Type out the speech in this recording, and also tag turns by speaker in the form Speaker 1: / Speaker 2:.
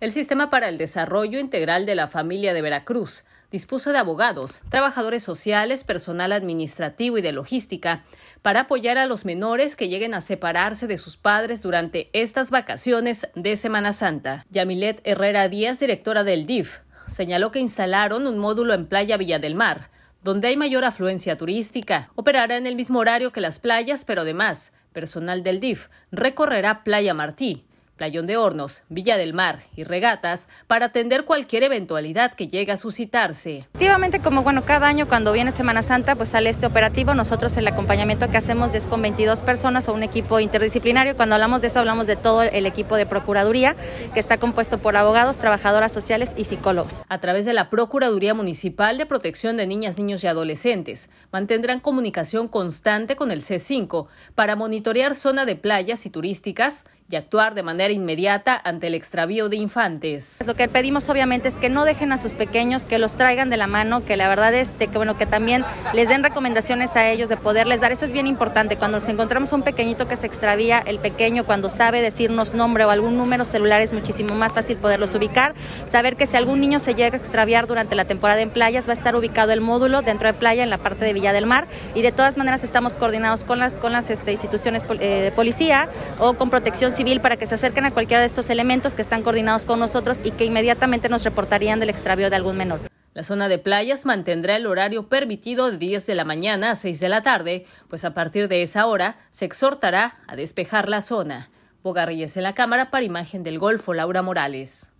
Speaker 1: El Sistema para el Desarrollo Integral de la Familia de Veracruz dispuso de abogados, trabajadores sociales, personal administrativo y de logística para apoyar a los menores que lleguen a separarse de sus padres durante estas vacaciones de Semana Santa. Yamilet Herrera Díaz, directora del DIF, señaló que instalaron un módulo en Playa Villa del Mar, donde hay mayor afluencia turística. Operará en el mismo horario que las playas, pero además, personal del DIF recorrerá Playa Martí Playón de Hornos, Villa del Mar y Regatas para atender cualquier eventualidad que llegue a suscitarse.
Speaker 2: Efectivamente, como bueno, cada año cuando viene Semana Santa, pues sale este operativo. Nosotros el acompañamiento que hacemos es con 22 personas o un equipo interdisciplinario. Cuando hablamos de eso, hablamos de todo el equipo de Procuraduría, que está compuesto por abogados, trabajadoras sociales y psicólogos. A través de la Procuraduría Municipal de
Speaker 1: Protección de Niñas, Niños y Adolescentes, mantendrán comunicación constante con el C5 para monitorear zona de playas y turísticas y actuar de manera inmediata ante el extravío
Speaker 2: de infantes. Lo que pedimos obviamente es que no dejen a sus pequeños, que los traigan de la mano, que la verdad es este, que bueno, que también les den recomendaciones a ellos de poderles dar. Eso es bien importante. Cuando nos encontramos a un pequeñito que se extravía, el pequeño cuando sabe decirnos nombre o algún número celular es muchísimo más fácil poderlos ubicar. Saber que si algún niño se llega a extraviar durante la temporada en playas, va a estar ubicado el módulo dentro de playa en la parte de Villa del Mar y de todas maneras estamos coordinados con las, con las este, instituciones eh, de policía o con protección civil para que se acerquen a cualquiera de estos elementos que están coordinados con nosotros y que inmediatamente nos reportarían del extravío de algún menor. La zona de playas
Speaker 1: mantendrá el horario permitido de 10 de la mañana a 6 de la tarde, pues a partir de esa hora se exhortará a despejar la zona. Bogarrillas en la cámara para Imagen del Golfo, Laura Morales.